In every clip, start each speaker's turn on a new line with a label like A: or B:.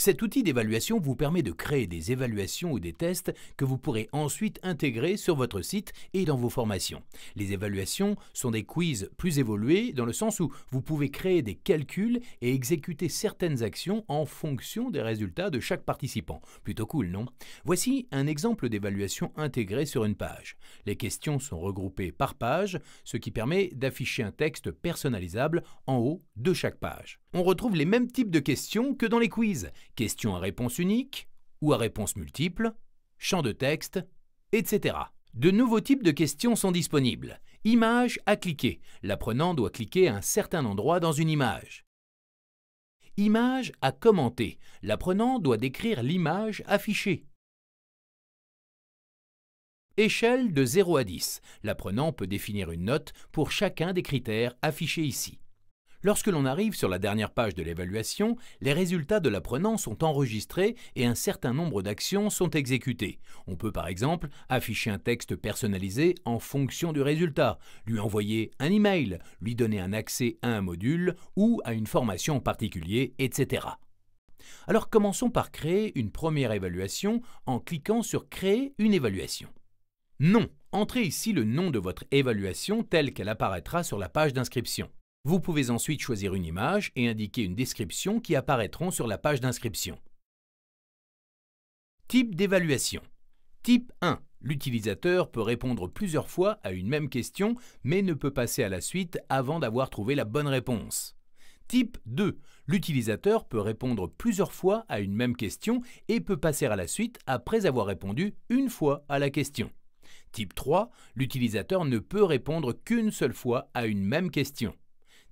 A: Cet outil d'évaluation vous permet de créer des évaluations ou des tests que vous pourrez ensuite intégrer sur votre site et dans vos formations. Les évaluations sont des quiz plus évolués dans le sens où vous pouvez créer des calculs et exécuter certaines actions en fonction des résultats de chaque participant. Plutôt cool, non Voici un exemple d'évaluation intégrée sur une page. Les questions sont regroupées par page, ce qui permet d'afficher un texte personnalisable en haut de chaque page on retrouve les mêmes types de questions que dans les quiz. Questions à réponse unique ou à réponse multiple, champ de texte, etc. De nouveaux types de questions sont disponibles. image à cliquer. L'apprenant doit cliquer à un certain endroit dans une image. image à commenter. L'apprenant doit décrire l'image affichée. Échelle de 0 à 10. L'apprenant peut définir une note pour chacun des critères affichés ici. Lorsque l'on arrive sur la dernière page de l'évaluation, les résultats de l'apprenant sont enregistrés et un certain nombre d'actions sont exécutées. On peut par exemple afficher un texte personnalisé en fonction du résultat, lui envoyer un email, lui donner un accès à un module ou à une formation en particulier, etc. Alors commençons par créer une première évaluation en cliquant sur Créer une évaluation. Non, entrez ici le nom de votre évaluation telle qu'elle apparaîtra sur la page d'inscription. Vous pouvez ensuite choisir une image et indiquer une description qui apparaîtront sur la page d'inscription. Type d'évaluation. Type 1. L'utilisateur peut répondre plusieurs fois à une même question, mais ne peut passer à la suite avant d'avoir trouvé la bonne réponse. Type 2. L'utilisateur peut répondre plusieurs fois à une même question et peut passer à la suite après avoir répondu une fois à la question. Type 3. L'utilisateur ne peut répondre qu'une seule fois à une même question.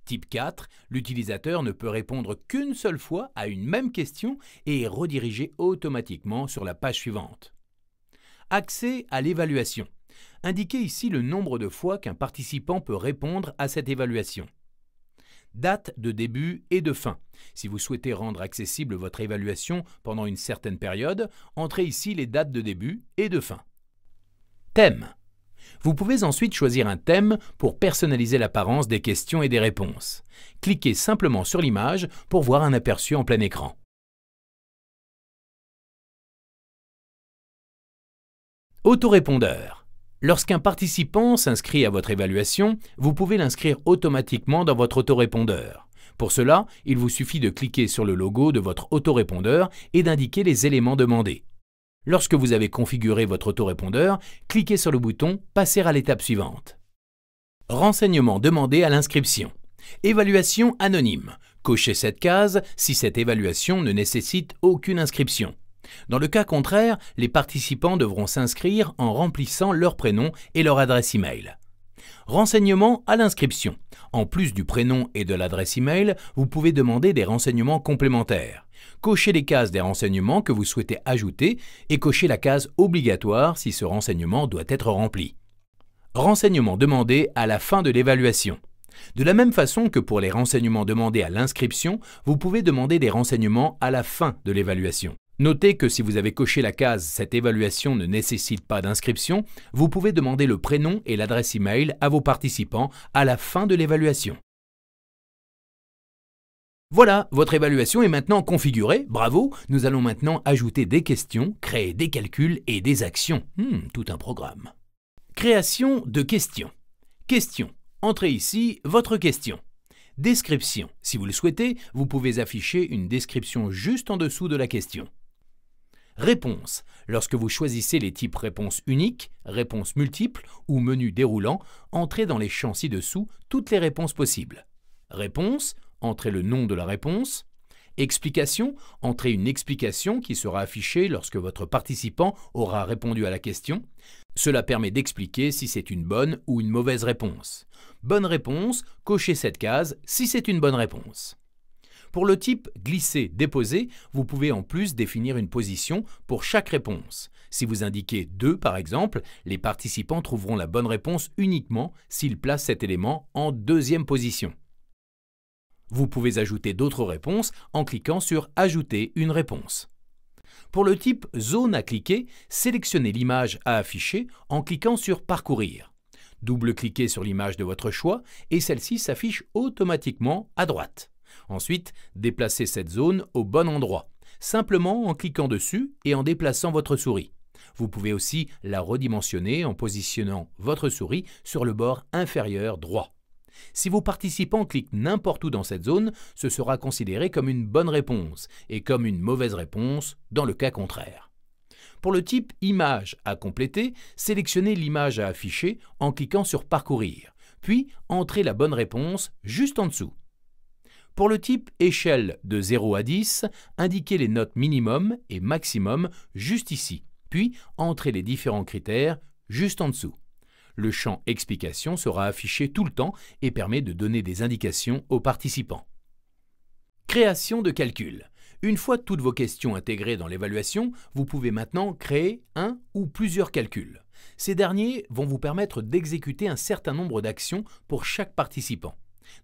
A: Type 4, l'utilisateur ne peut répondre qu'une seule fois à une même question et est redirigé automatiquement sur la page suivante. Accès à l'évaluation. Indiquez ici le nombre de fois qu'un participant peut répondre à cette évaluation. Date de début et de fin. Si vous souhaitez rendre accessible votre évaluation pendant une certaine période, entrez ici les dates de début et de fin. Thème. Vous pouvez ensuite choisir un thème pour personnaliser l'apparence des questions et des réponses. Cliquez simplement sur l'image pour voir un aperçu en plein écran. Autorépondeur. Lorsqu'un participant s'inscrit à votre évaluation, vous pouvez l'inscrire automatiquement dans votre autorépondeur. Pour cela, il vous suffit de cliquer sur le logo de votre autorépondeur et d'indiquer les éléments demandés. Lorsque vous avez configuré votre autorépondeur, cliquez sur le bouton Passer à l'étape suivante. Renseignements demandés à l'inscription. Évaluation anonyme. Cochez cette case si cette évaluation ne nécessite aucune inscription. Dans le cas contraire, les participants devront s'inscrire en remplissant leur prénom et leur adresse e-mail. Renseignements à l'inscription. En plus du prénom et de l'adresse email, vous pouvez demander des renseignements complémentaires. Cochez les cases des renseignements que vous souhaitez ajouter et cochez la case obligatoire si ce renseignement doit être rempli. Renseignements demandés à la fin de l'évaluation. De la même façon que pour les renseignements demandés à l'inscription, vous pouvez demander des renseignements à la fin de l'évaluation. Notez que si vous avez coché la case « Cette évaluation ne nécessite pas d'inscription », vous pouvez demander le prénom et l'adresse e-mail à vos participants à la fin de l'évaluation. Voilà, votre évaluation est maintenant configurée, bravo Nous allons maintenant ajouter des questions, créer des calculs et des actions. Hmm, tout un programme. Création de questions. Question. Entrez ici votre question. Description. Si vous le souhaitez, vous pouvez afficher une description juste en dessous de la question. Réponse. Lorsque vous choisissez les types réponse unique, réponse multiple ou menu déroulant, entrez dans les champs ci-dessous toutes les réponses possibles. Réponse, entrez le nom de la réponse. Explication, entrez une explication qui sera affichée lorsque votre participant aura répondu à la question. Cela permet d'expliquer si c'est une bonne ou une mauvaise réponse. Bonne réponse, cochez cette case si c'est une bonne réponse. Pour le type glisser-déposer, vous pouvez en plus définir une position pour chaque réponse. Si vous indiquez 2 par exemple, les participants trouveront la bonne réponse uniquement s'ils placent cet élément en deuxième position. Vous pouvez ajouter d'autres réponses en cliquant sur Ajouter une réponse. Pour le type Zone à cliquer, sélectionnez l'image à afficher en cliquant sur Parcourir. Double-cliquez sur l'image de votre choix et celle-ci s'affiche automatiquement à droite. Ensuite, déplacez cette zone au bon endroit, simplement en cliquant dessus et en déplaçant votre souris. Vous pouvez aussi la redimensionner en positionnant votre souris sur le bord inférieur droit. Si vos participants cliquent n'importe où dans cette zone, ce sera considéré comme une bonne réponse et comme une mauvaise réponse dans le cas contraire. Pour le type Image à compléter, sélectionnez l'image à afficher en cliquant sur Parcourir, puis entrez la bonne réponse juste en dessous. Pour le type échelle de 0 à 10, indiquez les notes minimum et maximum juste ici, puis entrez les différents critères juste en dessous. Le champ Explication sera affiché tout le temps et permet de donner des indications aux participants. Création de calcul. Une fois toutes vos questions intégrées dans l'évaluation, vous pouvez maintenant créer un ou plusieurs calculs. Ces derniers vont vous permettre d'exécuter un certain nombre d'actions pour chaque participant.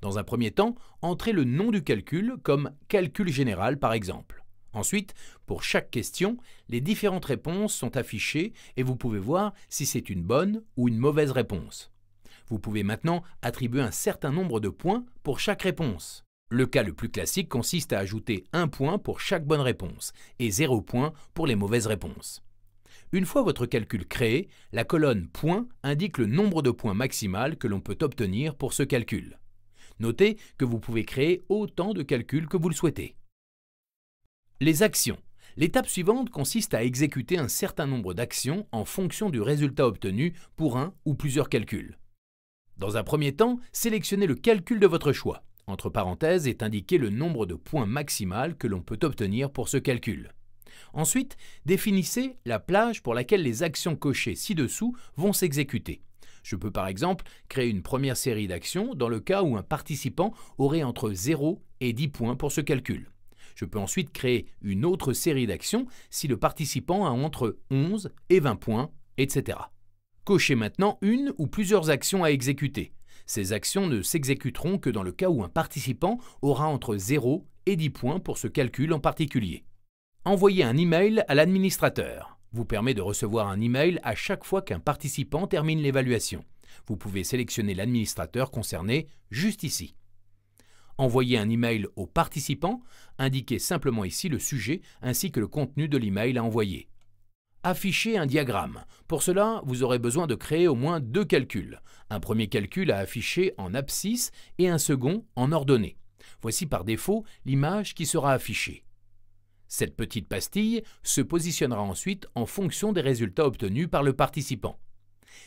A: Dans un premier temps, entrez le nom du calcul comme calcul général par exemple. Ensuite, pour chaque question, les différentes réponses sont affichées et vous pouvez voir si c'est une bonne ou une mauvaise réponse. Vous pouvez maintenant attribuer un certain nombre de points pour chaque réponse. Le cas le plus classique consiste à ajouter un point pour chaque bonne réponse et zéro point pour les mauvaises réponses. Une fois votre calcul créé, la colonne « Points » indique le nombre de points maximal que l'on peut obtenir pour ce calcul. Notez que vous pouvez créer autant de calculs que vous le souhaitez. Les actions. L'étape suivante consiste à exécuter un certain nombre d'actions en fonction du résultat obtenu pour un ou plusieurs calculs. Dans un premier temps, sélectionnez le calcul de votre choix. Entre parenthèses est indiqué le nombre de points maximal que l'on peut obtenir pour ce calcul. Ensuite, définissez la plage pour laquelle les actions cochées ci-dessous vont s'exécuter. Je peux par exemple créer une première série d'actions dans le cas où un participant aurait entre 0 et 10 points pour ce calcul. Je peux ensuite créer une autre série d'actions si le participant a entre 11 et 20 points, etc. Cochez maintenant une ou plusieurs actions à exécuter. Ces actions ne s'exécuteront que dans le cas où un participant aura entre 0 et 10 points pour ce calcul en particulier. Envoyez un email à l'administrateur vous permet de recevoir un email à chaque fois qu'un participant termine l'évaluation. Vous pouvez sélectionner l'administrateur concerné juste ici. Envoyer un email au participant, indiquez simplement ici le sujet ainsi que le contenu de l'email à envoyer. Afficher un diagramme. Pour cela, vous aurez besoin de créer au moins deux calculs. Un premier calcul à afficher en abscisse et un second en ordonnée. Voici par défaut l'image qui sera affichée. Cette petite pastille se positionnera ensuite en fonction des résultats obtenus par le participant.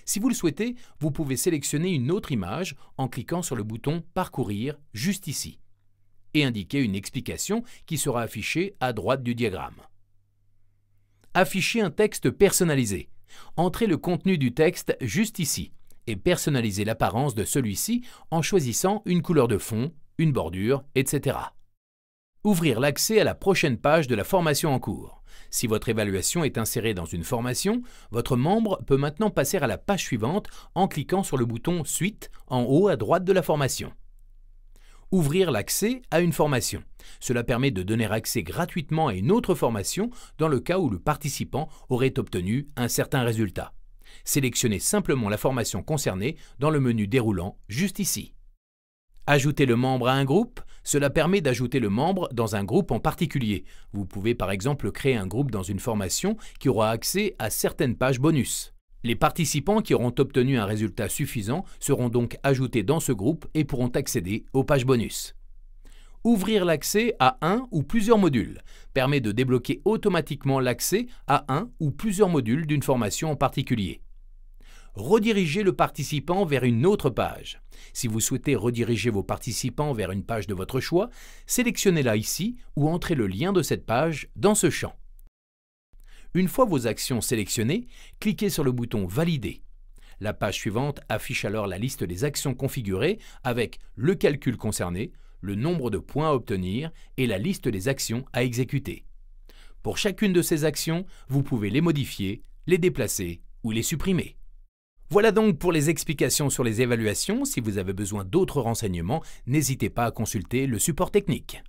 A: Si vous le souhaitez, vous pouvez sélectionner une autre image en cliquant sur le bouton Parcourir juste ici et indiquer une explication qui sera affichée à droite du diagramme. Afficher un texte personnalisé. Entrez le contenu du texte juste ici et personnalisez l'apparence de celui-ci en choisissant une couleur de fond, une bordure, etc. Ouvrir l'accès à la prochaine page de la formation en cours. Si votre évaluation est insérée dans une formation, votre membre peut maintenant passer à la page suivante en cliquant sur le bouton Suite en haut à droite de la formation. Ouvrir l'accès à une formation. Cela permet de donner accès gratuitement à une autre formation dans le cas où le participant aurait obtenu un certain résultat. Sélectionnez simplement la formation concernée dans le menu déroulant juste ici. Ajouter le membre à un groupe, cela permet d'ajouter le membre dans un groupe en particulier. Vous pouvez par exemple créer un groupe dans une formation qui aura accès à certaines pages bonus. Les participants qui auront obtenu un résultat suffisant seront donc ajoutés dans ce groupe et pourront accéder aux pages bonus. Ouvrir l'accès à un ou plusieurs modules permet de débloquer automatiquement l'accès à un ou plusieurs modules d'une formation en particulier redirigez le participant vers une autre page. Si vous souhaitez rediriger vos participants vers une page de votre choix, sélectionnez-la ici ou entrez le lien de cette page dans ce champ. Une fois vos actions sélectionnées, cliquez sur le bouton Valider. La page suivante affiche alors la liste des actions configurées avec le calcul concerné, le nombre de points à obtenir et la liste des actions à exécuter. Pour chacune de ces actions, vous pouvez les modifier, les déplacer ou les supprimer. Voilà donc pour les explications sur les évaluations. Si vous avez besoin d'autres renseignements, n'hésitez pas à consulter le support technique.